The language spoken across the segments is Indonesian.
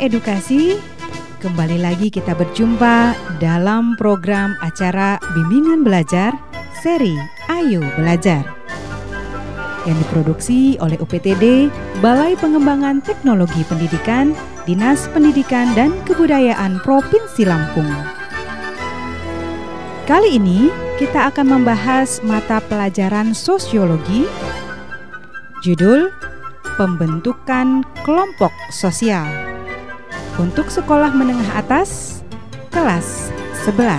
edukasi. Kembali lagi kita berjumpa dalam program acara Bimbingan Belajar seri Ayo Belajar yang diproduksi oleh UPTD Balai Pengembangan Teknologi Pendidikan, Dinas Pendidikan dan Kebudayaan Provinsi Lampung. Kali ini kita akan membahas mata pelajaran sosiologi judul Pembentukan Kelompok Sosial. Untuk sekolah menengah atas, kelas 11.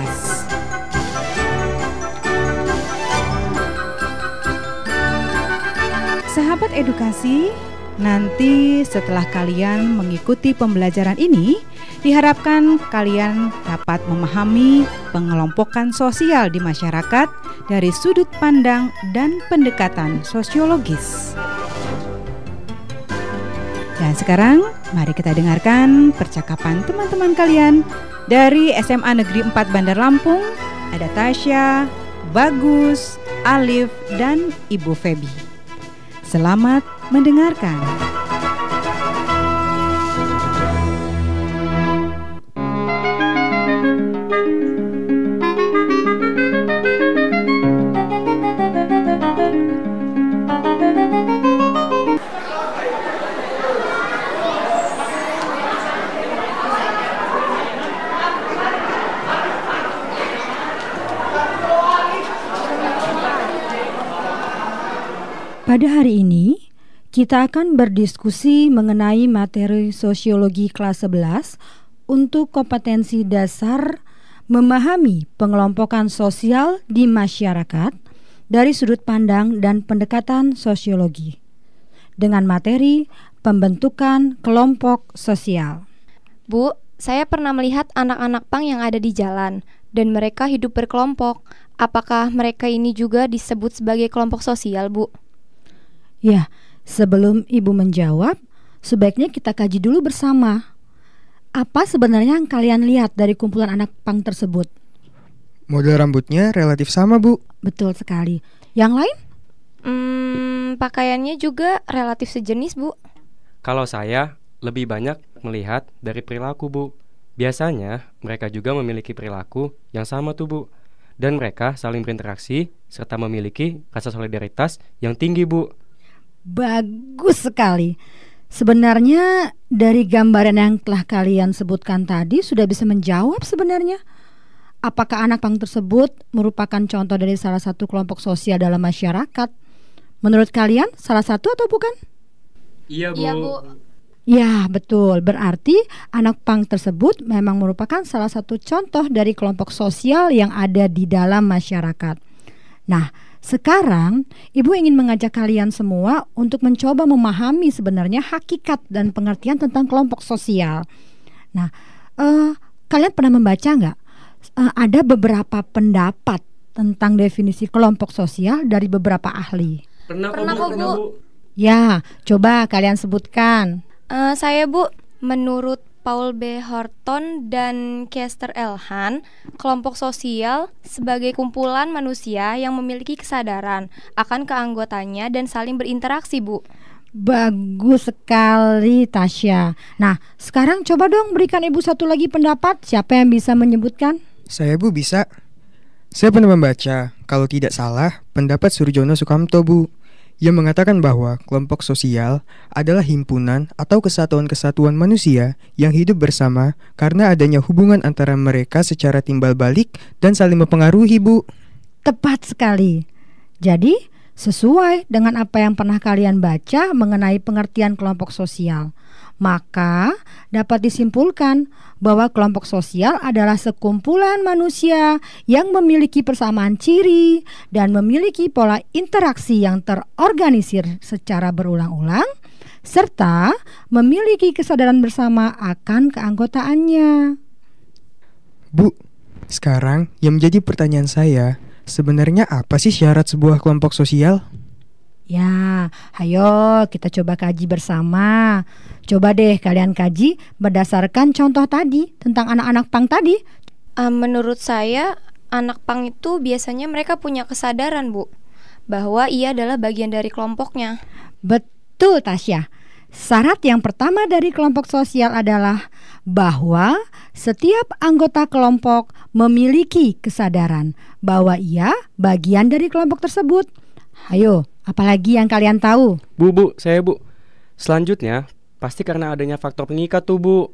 Sahabat edukasi, nanti setelah kalian mengikuti pembelajaran ini, diharapkan kalian dapat memahami pengelompokan sosial di masyarakat dari sudut pandang dan pendekatan sosiologis. Dan sekarang Mari kita dengarkan percakapan teman-teman kalian dari SMA Negeri 4 Bandar Lampung. Ada Tasya, Bagus, Alif, dan Ibu Febi. Selamat mendengarkan. Pada hari ini, kita akan berdiskusi mengenai materi sosiologi kelas 11 untuk kompetensi dasar memahami pengelompokan sosial di masyarakat dari sudut pandang dan pendekatan sosiologi dengan materi pembentukan kelompok sosial. Bu, saya pernah melihat anak-anak pang yang ada di jalan dan mereka hidup berkelompok. Apakah mereka ini juga disebut sebagai kelompok sosial, Bu? Ya, sebelum Ibu menjawab, sebaiknya kita kaji dulu bersama. Apa sebenarnya yang kalian lihat dari kumpulan anak pang tersebut? Model rambutnya relatif sama, Bu. Betul sekali. Yang lain? Hmm, pakaiannya juga relatif sejenis, Bu. Kalau saya lebih banyak melihat dari perilaku, Bu. Biasanya mereka juga memiliki perilaku yang sama tuh, Bu. Dan mereka saling berinteraksi serta memiliki rasa solidaritas yang tinggi, Bu bagus sekali. Sebenarnya dari gambaran yang telah kalian sebutkan tadi sudah bisa menjawab sebenarnya apakah anak pang tersebut merupakan contoh dari salah satu kelompok sosial dalam masyarakat. Menurut kalian salah satu atau bukan? Iya, Bu. Iya, Bu. Ya, betul. Berarti anak pang tersebut memang merupakan salah satu contoh dari kelompok sosial yang ada di dalam masyarakat. Nah, sekarang, Ibu ingin mengajak kalian semua untuk mencoba memahami sebenarnya hakikat dan pengertian tentang kelompok sosial. Nah, uh, kalian pernah membaca nggak? Uh, ada beberapa pendapat tentang definisi kelompok sosial dari beberapa ahli. Pernah, pernah kok, Bu. Ya, coba kalian sebutkan. Uh, saya, Bu, menurut Paul B. Horton dan Kester Elhan, kelompok sosial sebagai kumpulan manusia yang memiliki kesadaran akan keanggotanya dan saling berinteraksi, Bu. Bagus sekali Tasya. Nah, sekarang coba dong berikan Ibu satu lagi pendapat. Siapa yang bisa menyebutkan? Saya Bu bisa. Saya pernah membaca, kalau tidak salah, pendapat Surjono Sukamto, Bu yang mengatakan bahwa kelompok sosial adalah himpunan atau kesatuan-kesatuan manusia yang hidup bersama karena adanya hubungan antara mereka secara timbal balik dan saling mempengaruhi, Bu. Tepat sekali. Jadi, sesuai dengan apa yang pernah kalian baca mengenai pengertian kelompok sosial – maka dapat disimpulkan bahwa kelompok sosial adalah sekumpulan manusia yang memiliki persamaan ciri dan memiliki pola interaksi yang terorganisir secara berulang-ulang serta memiliki kesadaran bersama akan keanggotaannya. Bu, sekarang yang menjadi pertanyaan saya, sebenarnya apa sih syarat sebuah kelompok sosial? Ya, ayo kita coba kaji bersama. Coba deh kalian kaji berdasarkan contoh tadi tentang anak-anak pang tadi. Uh, menurut saya, anak pang itu biasanya mereka punya kesadaran, Bu, bahwa ia adalah bagian dari kelompoknya. Betul, Tasya. Syarat yang pertama dari kelompok sosial adalah bahwa setiap anggota kelompok memiliki kesadaran bahwa ia bagian dari kelompok tersebut. Ayo, Apalagi yang kalian tahu? Bu, bu, saya bu. Selanjutnya, pasti karena adanya faktor pengikat tuh bu.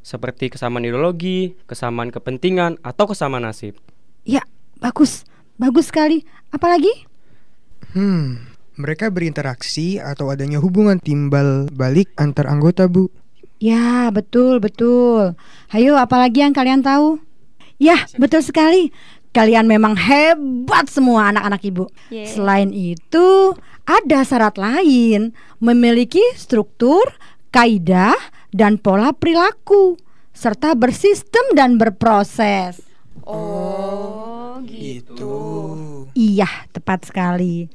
Seperti kesamaan ideologi, kesamaan kepentingan, atau kesamaan nasib. Ya, bagus. Bagus sekali. Apalagi? Hmm, mereka berinteraksi atau adanya hubungan timbal balik antar anggota, Bu. Ya, betul, betul. Ayo, apalagi yang kalian tahu? Ya, betul sekali kalian memang hebat semua anak-anak ibu. Yeah. Selain itu, ada syarat lain, memiliki struktur, kaidah, dan pola perilaku serta bersistem dan berproses. Oh, gitu. gitu. Iya, tepat sekali.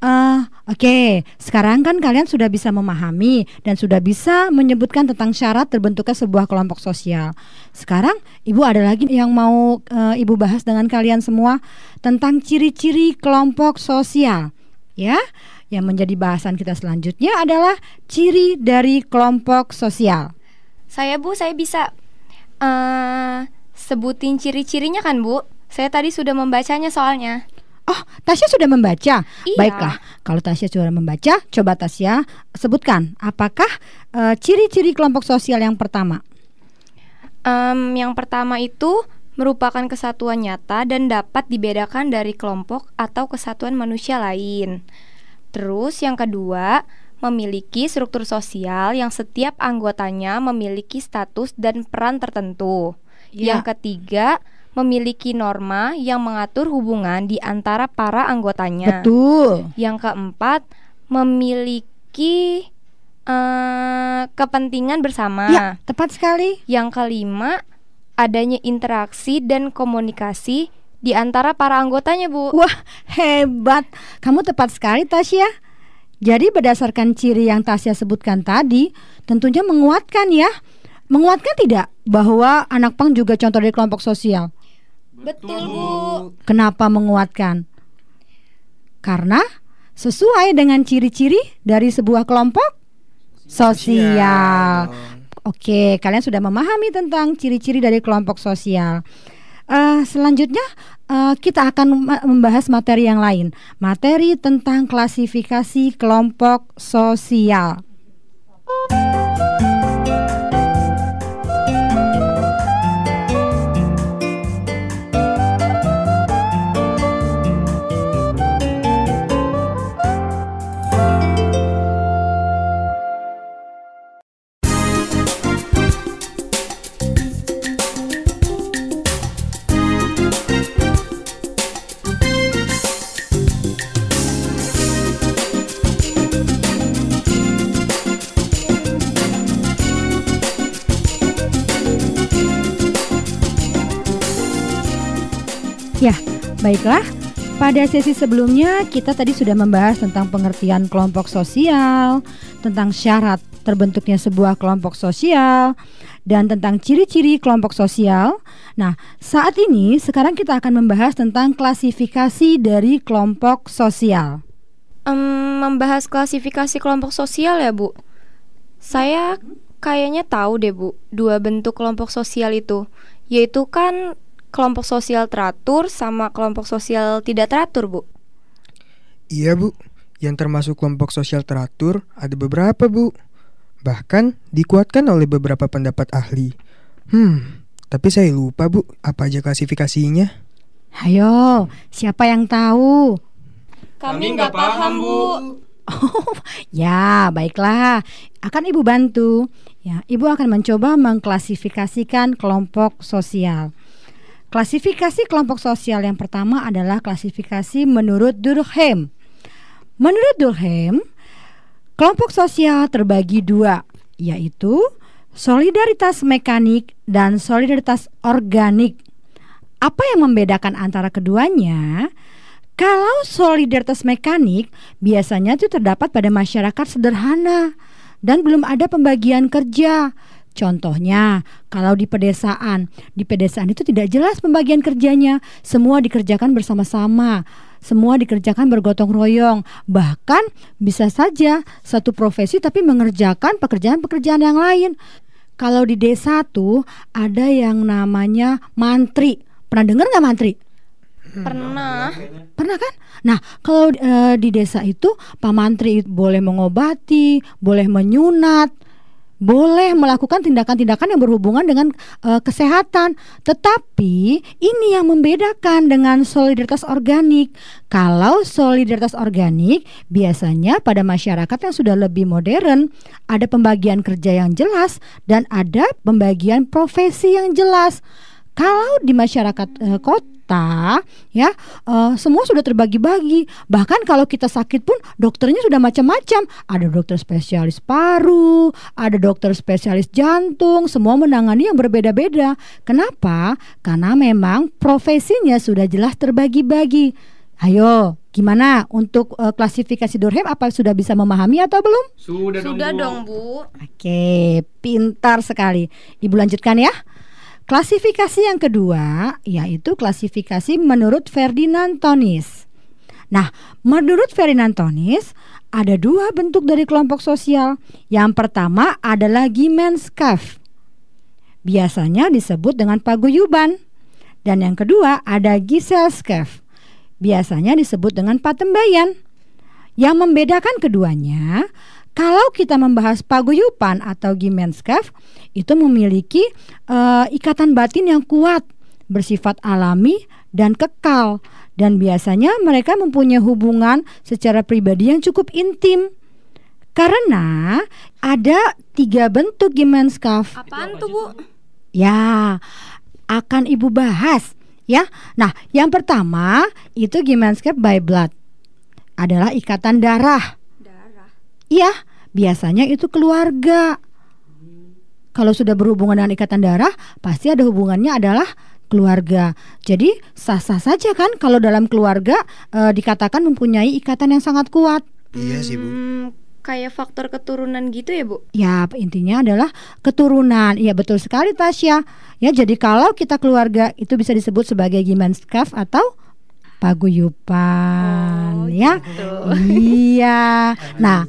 Uh, Oke, okay. sekarang kan kalian sudah bisa memahami dan sudah bisa menyebutkan tentang syarat terbentuknya sebuah kelompok sosial. Sekarang, ibu ada lagi yang mau uh, ibu bahas dengan kalian semua tentang ciri-ciri kelompok sosial, ya? Yang menjadi bahasan kita selanjutnya adalah ciri dari kelompok sosial. Saya bu, saya bisa uh, sebutin ciri-cirinya kan bu? Saya tadi sudah membacanya soalnya. Oh, Tasya sudah membaca. Iya. Baiklah, kalau Tasya sudah membaca, coba Tasya sebutkan apakah ciri eh, ciri-ciri kelompok sosial yang pertama? Um, yang pertama itu merupakan kesatuan nyata dan dapat dibedakan dari kelompok atau kesatuan manusia lain. Terus yang kedua, memiliki struktur sosial yang setiap anggotanya memiliki status dan peran tertentu. Ya. Yang ketiga, memiliki norma yang mengatur hubungan di antara para anggotanya. Betul. Yang keempat, memiliki uh, kepentingan bersama. Ya, tepat sekali. Yang kelima, adanya interaksi dan komunikasi di antara para anggotanya, Bu. Wah, hebat. Kamu tepat sekali, Tasya. Jadi berdasarkan ciri yang Tasya sebutkan tadi, tentunya menguatkan ya. Menguatkan tidak bahwa anak pang juga contoh dari kelompok sosial? Betul, Bu. Kenapa menguatkan? Karena sesuai dengan ciri-ciri dari sebuah kelompok sosial. Oke, kalian sudah memahami tentang ciri-ciri dari kelompok sosial. Uh, selanjutnya uh, kita akan membahas materi yang lain, materi tentang klasifikasi kelompok sosial. Baiklah, pada sesi sebelumnya kita tadi sudah membahas tentang pengertian kelompok sosial, tentang syarat terbentuknya sebuah kelompok sosial, dan tentang ciri-ciri kelompok sosial. Nah, saat ini sekarang kita akan membahas tentang klasifikasi dari kelompok sosial. Um, membahas klasifikasi kelompok sosial ya, Bu? Saya kayaknya tahu deh, Bu, dua bentuk kelompok sosial itu, yaitu kan kelompok sosial teratur sama kelompok sosial tidak teratur, Bu? Iya, Bu. Yang termasuk kelompok sosial teratur ada beberapa, Bu. Bahkan dikuatkan oleh beberapa pendapat ahli. Hmm, tapi saya lupa, Bu, apa aja klasifikasinya. Ayo, siapa yang tahu? Kami nggak paham, Bu. Oh, ya, baiklah. Akan Ibu bantu. Ya, Ibu akan mencoba mengklasifikasikan kelompok sosial. Klasifikasi kelompok sosial yang pertama adalah klasifikasi menurut Durkheim. Menurut Durkheim, kelompok sosial terbagi dua, yaitu solidaritas mekanik dan solidaritas organik. Apa yang membedakan antara keduanya? Kalau solidaritas mekanik biasanya itu terdapat pada masyarakat sederhana dan belum ada pembagian kerja. Contohnya, kalau di pedesaan, di pedesaan itu tidak jelas pembagian kerjanya. Semua dikerjakan bersama-sama, semua dikerjakan bergotong royong. Bahkan bisa saja satu profesi tapi mengerjakan pekerjaan-pekerjaan yang lain. Kalau di desa tuh ada yang namanya mantri. Pernah dengar nggak mantri? Hmm. Pernah. Pernah kan? Nah, kalau e, di desa itu Pak Mantri boleh mengobati, boleh menyunat, boleh melakukan tindakan-tindakan yang berhubungan dengan uh, kesehatan. Tetapi ini yang membedakan dengan solidaritas organik. Kalau solidaritas organik biasanya pada masyarakat yang sudah lebih modern, ada pembagian kerja yang jelas dan ada pembagian profesi yang jelas. Kalau di masyarakat uh, kota kita ya uh, semua sudah terbagi-bagi bahkan kalau kita sakit pun dokternya sudah macam-macam ada dokter spesialis paru ada dokter spesialis jantung semua menangani yang berbeda-beda kenapa karena memang profesinya sudah jelas terbagi-bagi ayo Gimana untuk uh, klasifikasi Durham apa sudah bisa memahami atau belum? Sudah, sudah dong, Bu. Dong, Bu. Oke, pintar sekali. Ibu lanjutkan ya. Klasifikasi yang kedua yaitu klasifikasi menurut Ferdinand Tonis. Nah, menurut Ferdinand Tonis, ada dua bentuk dari kelompok sosial. Yang pertama adalah Gimenskaf. Biasanya disebut dengan paguyuban. Dan yang kedua ada Giselskaf. Biasanya disebut dengan patembayan. Yang membedakan keduanya kalau kita membahas paguyupan atau Gimenskaf itu memiliki e, ikatan batin yang kuat, bersifat alami dan kekal dan biasanya mereka mempunyai hubungan secara pribadi yang cukup intim. Karena ada tiga bentuk Gimenskaf. Apaan tuh, Bu? Ya, akan Ibu bahas ya. Nah, yang pertama itu Gimenskaf by blood adalah ikatan darah. Darah. Iya, biasanya itu keluarga. Kalau sudah berhubungan dengan ikatan darah, pasti ada hubungannya adalah keluarga. Jadi sah-sah saja kan kalau dalam keluarga e, dikatakan mempunyai ikatan yang sangat kuat. Iya sih, Bu. Hmm, kayak faktor keturunan gitu ya, Bu? Ya, intinya adalah keturunan. Iya, betul sekali Tasya. Ya, jadi kalau kita keluarga itu bisa disebut sebagai gimanskaf atau paguyupan oh, ya. Gitu. Iya. Nah,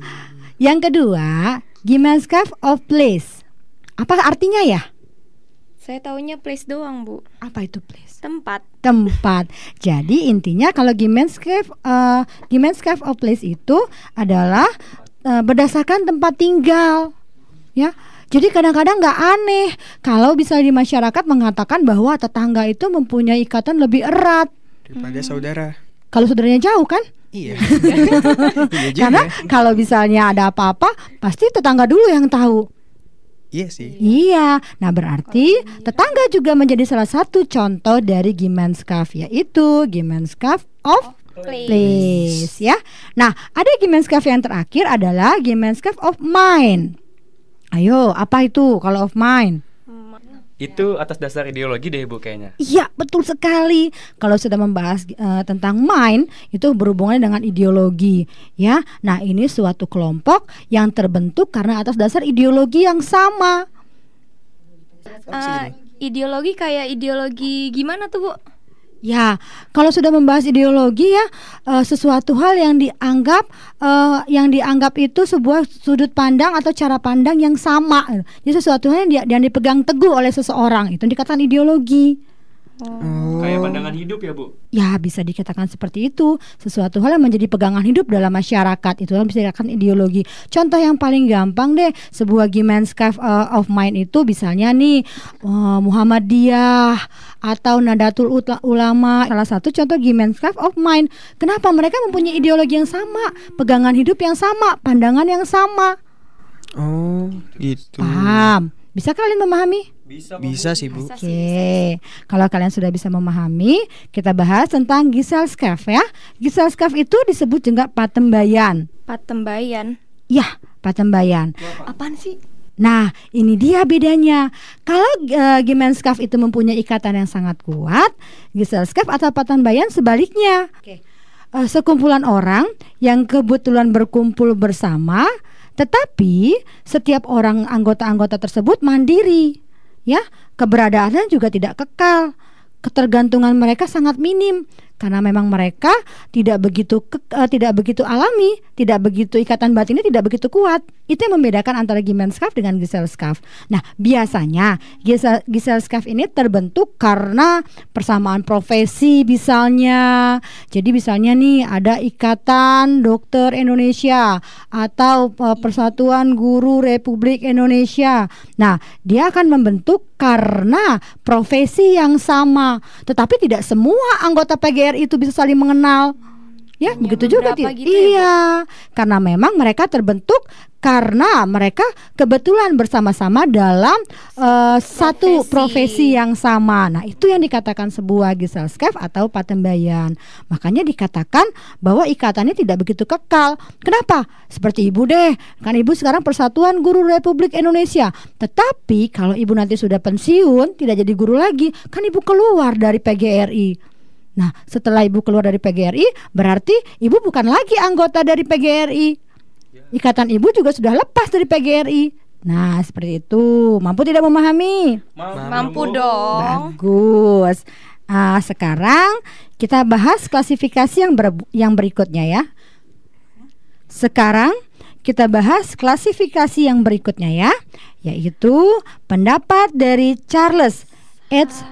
yang kedua, Gimanskaf of Place. Apa artinya ya? Saya taunya place doang, Bu. Apa itu place? Tempat. Tempat. Jadi intinya kalau Gimanskaf uh, eh, Gimanskaf of Place itu adalah uh, berdasarkan tempat tinggal. Ya. Jadi kadang-kadang nggak -kadang aneh kalau bisa di masyarakat mengatakan bahwa tetangga itu mempunyai ikatan lebih erat daripada hmm. saudara. Kalau saudaranya jauh kan? Iya. iya Karena ya. kalau misalnya ada apa-apa, pasti tetangga dulu yang tahu. Iya sih. Iya. Nah berarti tetangga juga menjadi salah satu contoh dari Gimenskaf yaitu Gimenskaf of place. Please ya. Nah ada Gimenskaf yang terakhir adalah Gimenskaf of mind. Ayo apa itu kalau of mind? Itu atas dasar ideologi deh Bu kayaknya. Iya, betul sekali. Kalau sudah membahas uh, tentang mind itu berhubungan dengan ideologi, ya. Nah, ini suatu kelompok yang terbentuk karena atas dasar ideologi yang sama. Uh, ideologi kayak ideologi gimana tuh, Bu? Ya, kalau sudah membahas ideologi ya uh, sesuatu hal yang dianggap uh, yang dianggap itu sebuah sudut pandang atau cara pandang yang sama. Jadi sesuatu hal yang, di, yang dipegang teguh oleh seseorang itu dikatakan ideologi. Oh. Kayak pandangan hidup ya Bu? Ya bisa dikatakan seperti itu Sesuatu hal yang menjadi pegangan hidup dalam masyarakat Itu bisa dikatakan ideologi Contoh yang paling gampang deh Sebuah Gimanscape uh, of Mind itu Misalnya nih uh, Muhammadiyah Atau Nadatul Ulama Salah satu contoh Scarf of Mind Kenapa mereka mempunyai ideologi yang sama Pegangan hidup yang sama Pandangan yang sama Oh gitu Paham? Bisa kalian memahami? Bisa, bisa sih Bu. Oke. Okay. Kalau kalian sudah bisa memahami, kita bahas tentang gisel scarf ya. Gisel scarf itu disebut juga patembayan. Patembayan. Ya, patembayan. Apaan sih? Nah, ini dia bedanya. Kalau uh, Gimen Scarf itu mempunyai ikatan yang sangat kuat, Gisel Scarf atau patembayan sebaliknya. Okay. Uh, eh, sekumpulan orang yang kebetulan berkumpul bersama, tetapi setiap orang anggota-anggota tersebut mandiri ya keberadaannya juga tidak kekal ketergantungan mereka sangat minim karena memang mereka tidak begitu ke, uh, tidak begitu alami, tidak begitu ikatan batinnya tidak begitu kuat. Itu yang membedakan antara Gimen scarf dengan Giselle scarf. Nah, biasanya Giselle, Giselle scarf ini terbentuk karena persamaan profesi misalnya. Jadi misalnya nih ada Ikatan Dokter Indonesia atau uh, Persatuan Guru Republik Indonesia. Nah, dia akan membentuk karena profesi yang sama, tetapi tidak semua anggota PGR LDR itu bisa saling mengenal ya, iya, gitu ya begitu juga gitu iya ya, karena memang mereka terbentuk karena mereka kebetulan bersama-sama dalam uh, profesi. satu profesi yang sama. Nah, itu yang dikatakan sebuah Gesellschaft atau patembayan. Makanya dikatakan bahwa ikatannya tidak begitu kekal. Kenapa? Seperti ibu deh, kan ibu sekarang Persatuan Guru Republik Indonesia. Tetapi kalau ibu nanti sudah pensiun, tidak jadi guru lagi, kan ibu keluar dari PGRI Nah, setelah ibu keluar dari PGRI, berarti ibu bukan lagi anggota dari PGRI. Ya. Ikatan ibu juga sudah lepas dari PGRI. Nah, seperti itu. Mampu tidak memahami? Mampu, Mampu dong. Bagus. Nah, sekarang kita bahas klasifikasi yang ber yang berikutnya ya. Sekarang kita bahas klasifikasi yang berikutnya ya, yaitu pendapat dari Charles H.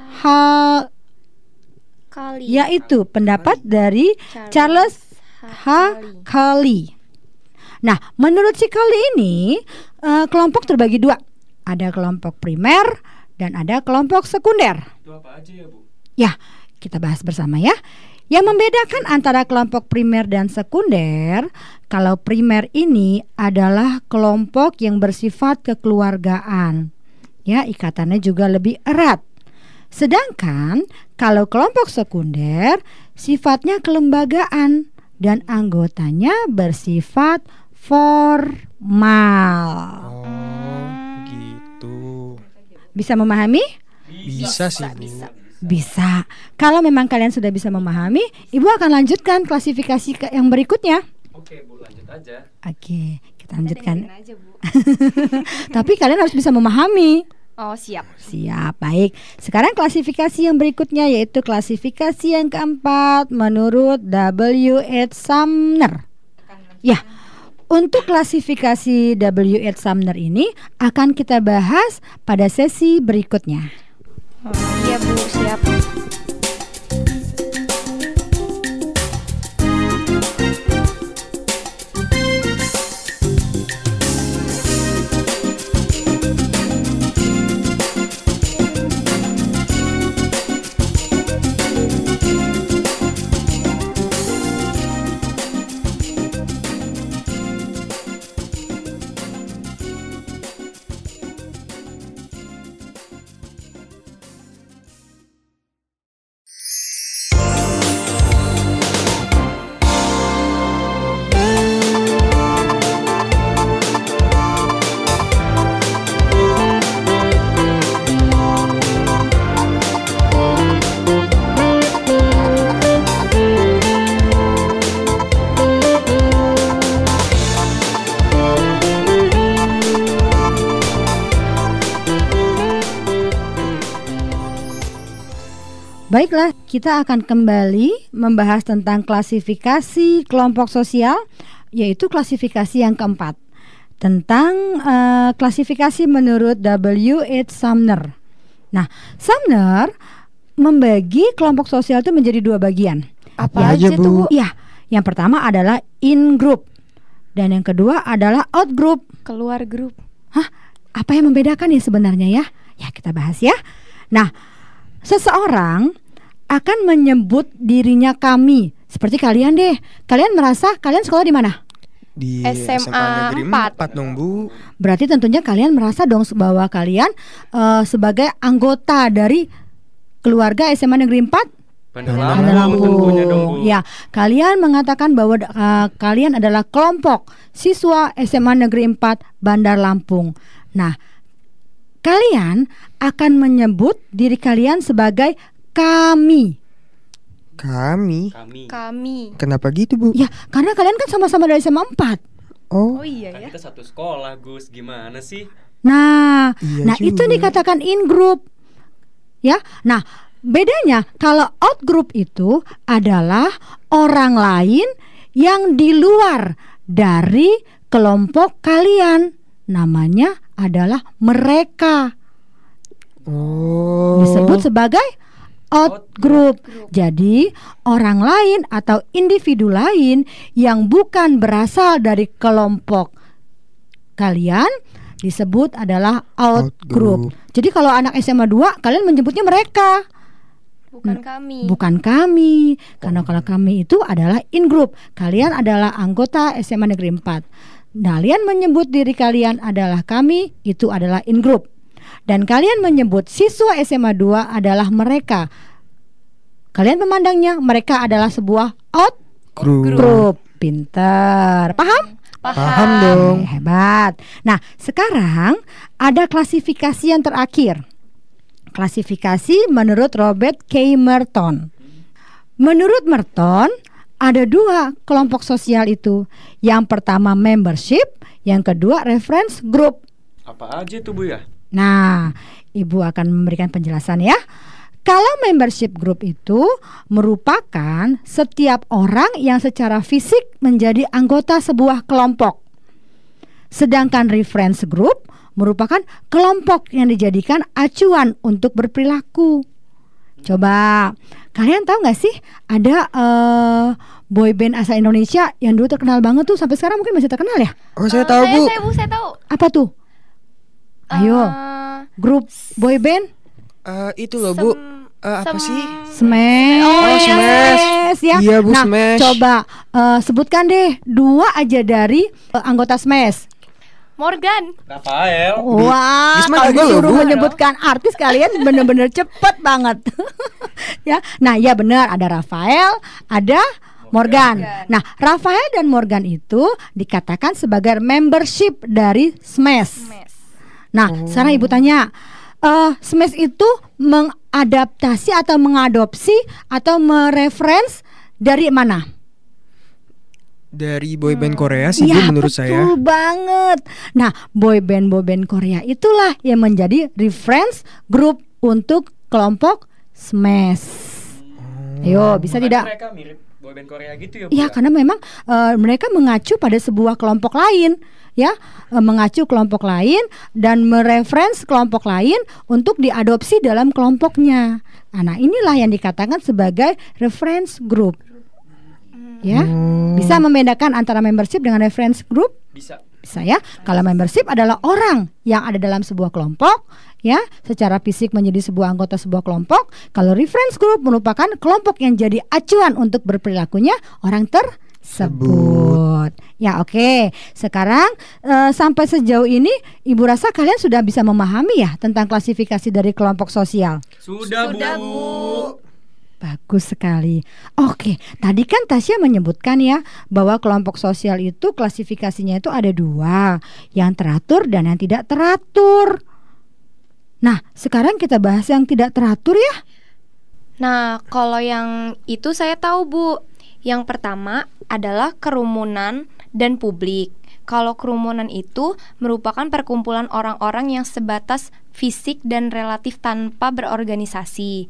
Kali. Yaitu pendapat Kali. dari Charles, H. Kali. Nah, menurut si Kali ini uh, kelompok terbagi dua. Ada kelompok primer dan ada kelompok sekunder. Itu apa aja ya, Bu? Ya, kita bahas bersama ya. Yang membedakan antara kelompok primer dan sekunder, kalau primer ini adalah kelompok yang bersifat kekeluargaan. Ya, ikatannya juga lebih erat. Sedangkan kalau kelompok sekunder sifatnya kelembagaan dan anggotanya bersifat formal. Oh, gitu. Bisa memahami? Bisa, sih, Bu. Bisa. bisa. Kalau memang kalian sudah bisa memahami, Ibu akan lanjutkan klasifikasi yang berikutnya. Oke, Bu, lanjut aja. Oke, kita lanjutkan. Aja, Bu. Tapi kalian harus bisa memahami. Oh siap Siap baik Sekarang klasifikasi yang berikutnya yaitu klasifikasi yang keempat menurut W. H. Sumner Ya untuk klasifikasi W. H. Sumner ini akan kita bahas pada sesi berikutnya oh, Iya Bu siap Baiklah, kita akan kembali membahas tentang klasifikasi kelompok sosial, yaitu klasifikasi yang keempat tentang uh, klasifikasi menurut W. H. Sumner. Nah, Sumner membagi kelompok sosial itu menjadi dua bagian. Apa ya, aja bu? Ya, yang pertama adalah in group dan yang kedua adalah out group. Keluar grup. Hah, apa yang membedakan ya sebenarnya ya? Ya kita bahas ya. Nah, Seseorang akan menyebut dirinya kami seperti kalian deh. Kalian merasa kalian sekolah di mana? Di SMA, SMA Negeri 4. 4 dong, Bu. Berarti tentunya kalian merasa dong bahwa kalian uh, sebagai anggota dari keluarga SMA Negeri 4 Pandang lampu. Ya, kalian mengatakan bahwa uh, kalian adalah kelompok siswa SMA Negeri 4 Bandar Lampung. Nah, Kalian akan menyebut diri kalian sebagai kami. Kami. Kami. Kenapa gitu, Bu? Ya, karena kalian kan sama-sama dari SMA 4. Oh. Oh iya kan ya. Kita satu sekolah, Gus. Gimana sih? Nah, iya nah juga. itu dikatakan in group. Ya. Nah, bedanya kalau out group itu adalah orang lain yang di luar dari kelompok kalian. Namanya adalah mereka. Oh. Disebut sebagai out group. Jadi, orang lain atau individu lain yang bukan berasal dari kelompok kalian disebut adalah out, out group. group. Jadi kalau anak SMA 2 kalian menyebutnya mereka. Bukan kami. Bukan kami. Karena kalau kami itu adalah in group. Kalian adalah anggota SMA Negeri 4. Kalian menyebut diri kalian adalah kami, itu adalah in group. Dan kalian menyebut siswa SMA 2 adalah mereka. Kalian memandangnya mereka adalah sebuah out group. group. Pinter. Paham? Paham, Paham dong. Eh, hebat. Nah, sekarang ada klasifikasi yang terakhir. Klasifikasi menurut Robert K. Merton. Menurut Merton, ada dua kelompok sosial itu. Yang pertama membership, yang kedua reference group. Apa aja itu Bu ya? Nah, Ibu akan memberikan penjelasan ya. Kalau membership group itu merupakan setiap orang yang secara fisik menjadi anggota sebuah kelompok. Sedangkan reference group merupakan kelompok yang dijadikan acuan untuk berperilaku. Coba kalian tahu nggak sih ada uh, boy band asal Indonesia yang dulu terkenal banget tuh sampai sekarang mungkin masih terkenal ya? Oh saya uh, tahu saya, bu. Saya, bu. Saya tahu. Apa tuh? Ayo, eh, grup boy band? Uh, itu loh bu. Uh, apa Sem sih? Smash. Oh, iya, oh smash. smash ya. Iya bu nah, Smash. Coba uh, sebutkan deh dua aja dari uh, anggota Smash. Morgan. Rafael. Wah, wow, kalau disuruh menyebutkan artis kalian benar-benar cepet banget. ya, nah ya benar ada Rafael, ada Morgan. Morgan. Nah, Rafael dan Morgan itu dikatakan sebagai membership dari Smash. E Smash. E nah, oh. sekarang ibu tanya, uh, eh, Smash e itu mengadaptasi atau mengadopsi atau mereference dari mana? dari boy band hmm. Korea sih ya, menurut betul saya. Betul banget. Nah, boy band boy band Korea itulah yang menjadi reference grup untuk kelompok Smash. Hmm. Ayo, bisa Bukan tidak? Mereka mirip boy band Korea gitu ya. Iya, ya? karena memang uh, mereka mengacu pada sebuah kelompok lain, ya, uh, mengacu kelompok lain dan mereference kelompok lain untuk diadopsi dalam kelompoknya. Nah, inilah yang dikatakan sebagai reference group ya hmm. bisa membedakan antara membership dengan reference group bisa bisa ya kalau membership adalah orang yang ada dalam sebuah kelompok ya secara fisik menjadi sebuah anggota sebuah kelompok kalau reference group merupakan kelompok yang jadi acuan untuk berperilakunya orang tersebut. sebut. Ya oke. Okay. Sekarang e, sampai sejauh ini Ibu rasa kalian sudah bisa memahami ya tentang klasifikasi dari kelompok sosial. Sudah, sudah Bu. bu. Bagus sekali. Oke, tadi kan Tasya menyebutkan ya bahwa kelompok sosial itu klasifikasinya itu ada dua, yang teratur dan yang tidak teratur. Nah, sekarang kita bahas yang tidak teratur ya. Nah, kalau yang itu saya tahu Bu. Yang pertama adalah kerumunan dan publik. Kalau kerumunan itu merupakan perkumpulan orang-orang yang sebatas fisik dan relatif tanpa berorganisasi.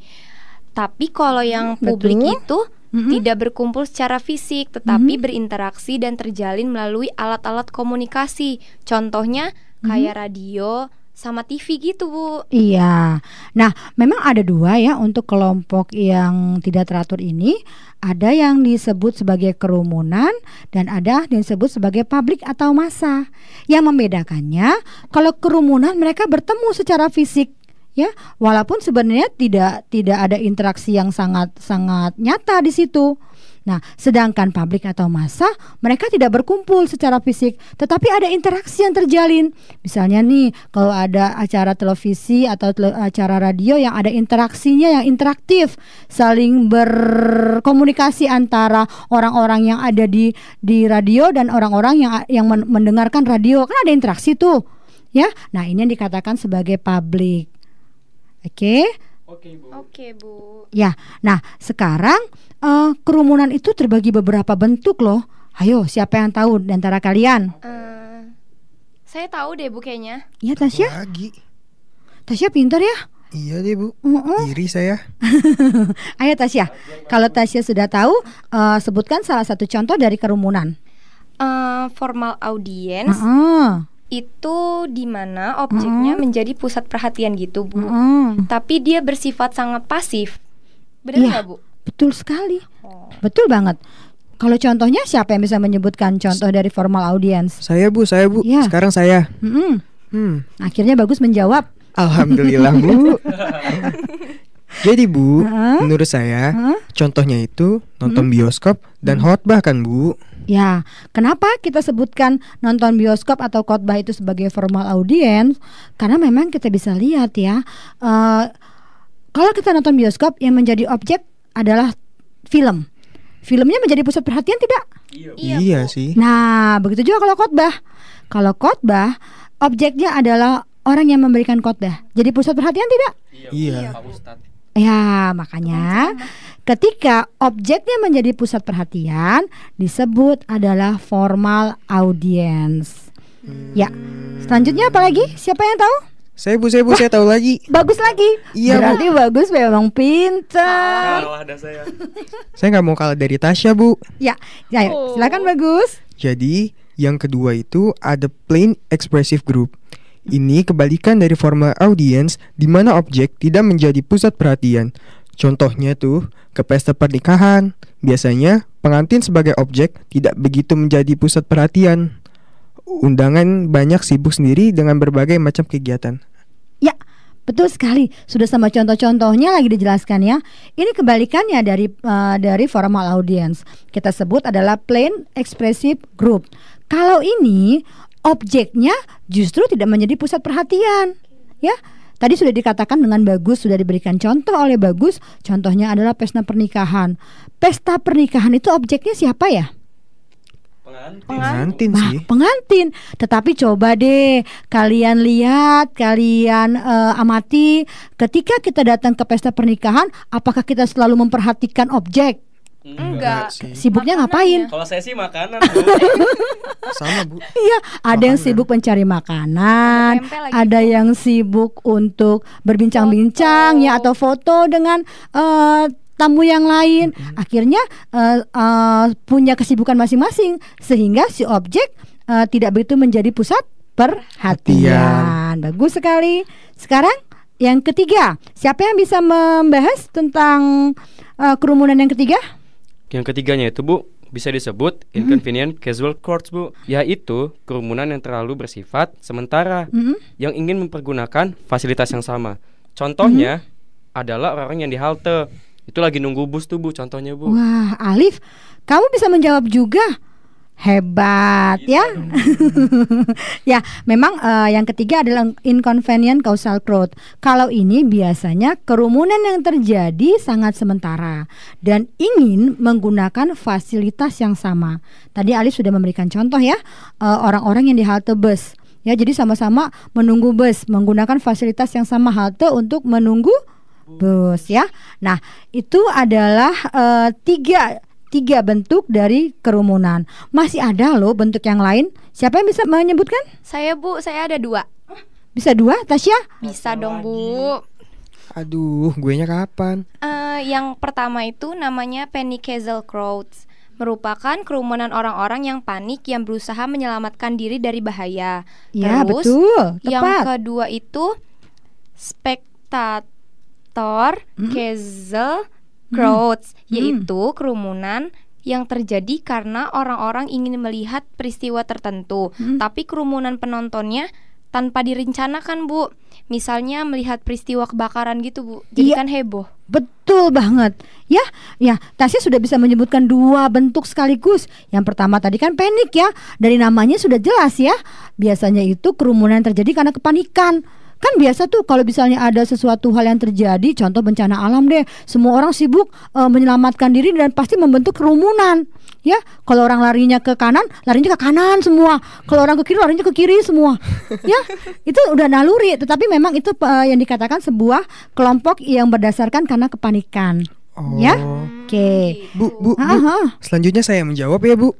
Tapi kalau yang hmm, Betul. publik itu mm-hmm. tidak berkumpul secara fisik, tetapi mm-hmm. berinteraksi dan terjalin melalui alat-alat komunikasi. Contohnya mm-hmm. kayak radio sama TV gitu bu. Iya. Nah, memang ada dua ya untuk kelompok yang tidak teratur ini. Ada yang disebut sebagai kerumunan dan ada yang disebut sebagai publik atau massa. Yang membedakannya, kalau kerumunan mereka bertemu secara fisik ya walaupun sebenarnya tidak tidak ada interaksi yang sangat sangat nyata di situ Nah, sedangkan publik atau massa mereka tidak berkumpul secara fisik, tetapi ada interaksi yang terjalin. Misalnya nih, kalau ada acara televisi atau tele acara radio yang ada interaksinya yang interaktif, saling berkomunikasi antara orang-orang yang ada di di radio dan orang-orang yang yang mendengarkan radio. Kan ada interaksi tuh. Ya. Nah, ini yang dikatakan sebagai publik Oke? Okay? Oke, okay, Bu. Oke, okay, Bu. Ya. Nah, sekarang uh, kerumunan itu terbagi beberapa bentuk loh. Ayo, siapa yang tahu di antara kalian? Uh, saya tahu deh, Bu kayaknya. Iya, Tasya. Lagi. Tasya pintar ya? Iya deh bu, uh -uh. iri saya. Ayo Tasya, kalau Tasya sudah tahu, uh, sebutkan salah satu contoh dari kerumunan. Uh, formal audience, uh -uh itu di mana objeknya mm. menjadi pusat perhatian gitu, Bu. Mm. Tapi dia bersifat sangat pasif. Benar iya, nggak, ya, Bu? Betul sekali. Oh. Betul banget. Kalau contohnya siapa yang bisa menyebutkan contoh dari formal audience? Saya, Bu. Saya, Bu. Ya. Sekarang saya. Mm -mm. Hmm. Akhirnya bagus menjawab. Alhamdulillah, Bu. Jadi, Bu, uh menurut saya uh contohnya itu nonton uh bioskop dan hot bahkan Bu. Ya, kenapa kita sebutkan nonton bioskop atau khotbah itu sebagai formal audiens? Karena memang kita bisa lihat ya, uh, kalau kita nonton bioskop yang menjadi objek adalah film. Filmnya menjadi pusat perhatian tidak? Iya, iya, iya sih. Nah, begitu juga kalau khotbah. Kalau khotbah, objeknya adalah orang yang memberikan khotbah. Jadi pusat perhatian tidak? Iya, iya. iya Ya, makanya ketika objeknya menjadi pusat perhatian disebut adalah formal audience. Ya. Hmm. Selanjutnya apa lagi? Siapa yang tahu? Saya bu, saya bu, saya tahu lagi. Bagus lagi. Iya. Berarti bu. bagus memang pintar. ada saya. saya nggak mau kalah dari Tasya bu. Ya, ya, ya. Oh. silakan bagus. Jadi yang kedua itu ada plain expressive group. Ini kebalikan dari formal audience di mana objek tidak menjadi pusat perhatian. Contohnya tuh, ke pesta pernikahan. Biasanya, pengantin sebagai objek tidak begitu menjadi pusat perhatian. Undangan banyak sibuk sendiri dengan berbagai macam kegiatan. Ya, betul sekali. Sudah sama contoh-contohnya lagi dijelaskan ya. Ini kebalikannya dari uh, dari formal audience. Kita sebut adalah plain expressive group. Kalau ini objeknya justru tidak menjadi pusat perhatian ya Tadi sudah dikatakan dengan bagus, sudah diberikan contoh oleh bagus. Contohnya adalah pesta pernikahan. Pesta pernikahan itu objeknya siapa ya? Pengantin. Pengantin bah, sih. Pengantin. Tetapi coba deh kalian lihat, kalian uh, amati ketika kita datang ke pesta pernikahan, apakah kita selalu memperhatikan objek? Enggak. Enggak Sibuknya ngapain? Kalau saya sih makanan, Bu. Sama, Bu. Iya, ada makanan. yang sibuk mencari makanan, ada, yang sibuk untuk berbincang-bincang ya atau foto dengan uh, tamu yang lain. Mm-hmm. Akhirnya uh, uh, punya kesibukan masing-masing sehingga si objek uh, tidak begitu menjadi pusat perhatian. Hatian. Bagus sekali. Sekarang yang ketiga, siapa yang bisa membahas tentang uh, kerumunan yang ketiga? Yang ketiganya itu Bu bisa disebut mm-hmm. inconvenient casual courts Bu, yaitu kerumunan yang terlalu bersifat sementara mm-hmm. yang ingin mempergunakan fasilitas yang sama. Contohnya mm-hmm. adalah orang yang di halte. Itu lagi nunggu bus tuh Bu, contohnya Bu. Wah, Alif, kamu bisa menjawab juga hebat ya ya memang uh, yang ketiga adalah inconvenient causal growth kalau ini biasanya kerumunan yang terjadi sangat sementara dan ingin menggunakan fasilitas yang sama tadi Ali sudah memberikan contoh ya orang eh, orang-orang yang di halte bus ya jadi sama-sama menunggu bus menggunakan fasilitas yang sama halte untuk menunggu bus ya nah itu adalah uh, tiga tiga bentuk dari kerumunan. Masih ada loh bentuk yang lain. Siapa yang bisa menyebutkan? Saya Bu, saya ada dua. Bisa dua, Tasya? Bisa dong Bu. Aduh, gue nya kapan? Uh, yang pertama itu namanya Penny hazel Crowds merupakan kerumunan orang-orang yang panik yang berusaha menyelamatkan diri dari bahaya. Ya, Terus, betul. Tepat. Yang kedua itu spektator mm -hmm. Hmm. crowds hmm. yaitu kerumunan yang terjadi karena orang-orang ingin melihat peristiwa tertentu, hmm. tapi kerumunan penontonnya tanpa direncanakan, Bu. Misalnya melihat peristiwa kebakaran gitu, Bu. Jadi ya, kan heboh. Betul banget. Ya, ya, Tasya sudah bisa menyebutkan dua bentuk sekaligus. Yang pertama tadi kan panik ya. Dari namanya sudah jelas ya. Biasanya itu kerumunan terjadi karena kepanikan. Kan biasa tuh kalau misalnya ada sesuatu hal yang terjadi, contoh bencana alam deh, semua orang sibuk e, menyelamatkan diri dan pasti membentuk kerumunan. Ya, kalau orang larinya ke kanan, larinya ke kanan semua. Kalau orang ke kiri, larinya ke kiri semua. ya, itu udah naluri, tetapi memang itu e, yang dikatakan sebuah kelompok yang berdasarkan karena kepanikan. Ya. Oh. Ya. Oke. Okay. Bu, Bu, Bu. Aha. Selanjutnya saya menjawab ya, Bu.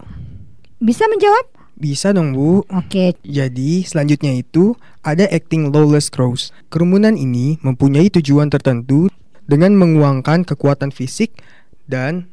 Bisa menjawab? Bisa dong Bu. Oke. Okay. Jadi selanjutnya itu ada acting lawless crows. Kerumunan ini mempunyai tujuan tertentu dengan menguangkan kekuatan fisik dan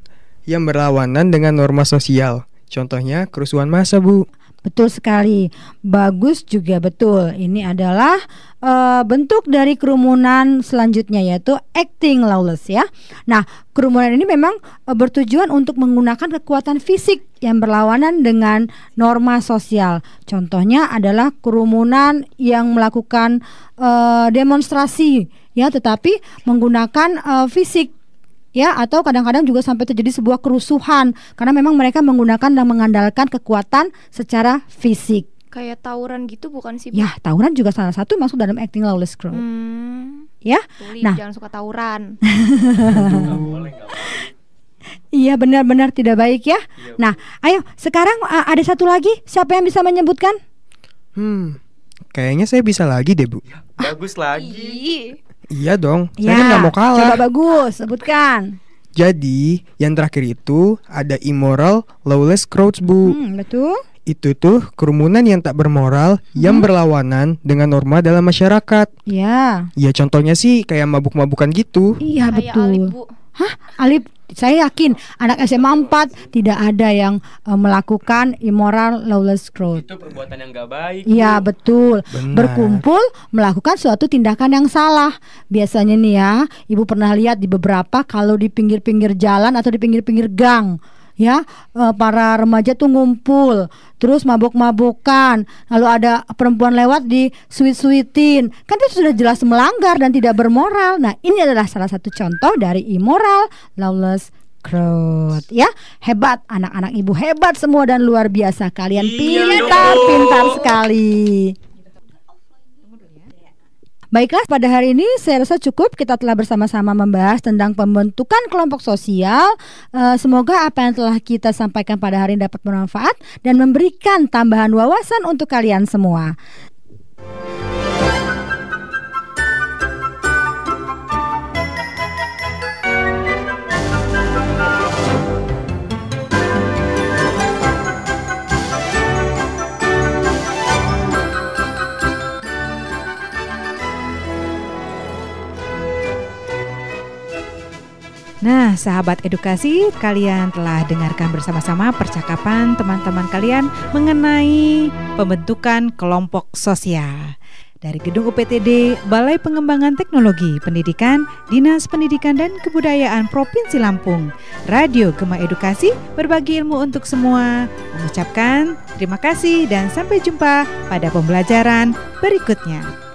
yang berlawanan dengan norma sosial. Contohnya kerusuhan masa Bu. Betul sekali. Bagus juga betul. Ini adalah uh, bentuk dari kerumunan selanjutnya yaitu acting lawless ya. Nah, kerumunan ini memang uh, bertujuan untuk menggunakan kekuatan fisik yang berlawanan dengan norma sosial. Contohnya adalah kerumunan yang melakukan uh, demonstrasi ya, tetapi menggunakan uh, fisik ya atau kadang-kadang juga sampai terjadi sebuah kerusuhan karena memang mereka menggunakan dan mengandalkan kekuatan secara fisik. Kayak tawuran gitu bukan sih? Ya, tawuran juga salah satu masuk dalam acting lawless crowd. Hmm, ya. Tuli, nah, jangan suka tawuran. Iya benar-benar tidak baik ya. ya nah, ayo sekarang eh, ada satu lagi. Siapa yang bisa menyebutkan? Hmm, kayaknya saya bisa lagi deh bu. Ya, bagus lagi. Iya dong, ya. saya kan ya, gak mau kalah Coba bagus, sebutkan Jadi, yang terakhir itu ada immoral, lawless crowds, Bu hmm, Betul itu tuh kerumunan yang tak bermoral hmm. yang berlawanan dengan norma dalam masyarakat. Iya. Ya contohnya sih kayak mabuk-mabukan gitu. Iya betul. Hah? Alip saya yakin anak SMA 4 tidak ada yang uh, melakukan immoral lawless growth. Itu perbuatan yang gak baik. Iya, betul. Benar. Berkumpul melakukan suatu tindakan yang salah. Biasanya nih ya, Ibu pernah lihat di beberapa kalau di pinggir-pinggir jalan atau di pinggir-pinggir gang ya eh, para remaja tuh ngumpul terus mabuk-mabukan lalu ada perempuan lewat di sweet-sweetin kan itu sudah jelas melanggar dan tidak bermoral nah ini adalah salah satu contoh dari immoral lawless crowd ya hebat anak-anak ibu hebat semua dan luar biasa kalian iya pintar pintar sekali Baiklah, pada hari ini saya rasa cukup kita telah bersama-sama membahas tentang pembentukan kelompok sosial. Eh, semoga apa yang telah kita sampaikan pada hari ini dapat bermanfaat dan memberikan tambahan wawasan untuk kalian semua. Nah, sahabat edukasi, kalian telah dengarkan bersama-sama percakapan teman-teman kalian mengenai pembentukan kelompok sosial. Dari Gedung UPTD, Balai Pengembangan Teknologi Pendidikan, Dinas Pendidikan dan Kebudayaan Provinsi Lampung, Radio Gema Edukasi, berbagi ilmu untuk semua, mengucapkan terima kasih dan sampai jumpa pada pembelajaran berikutnya.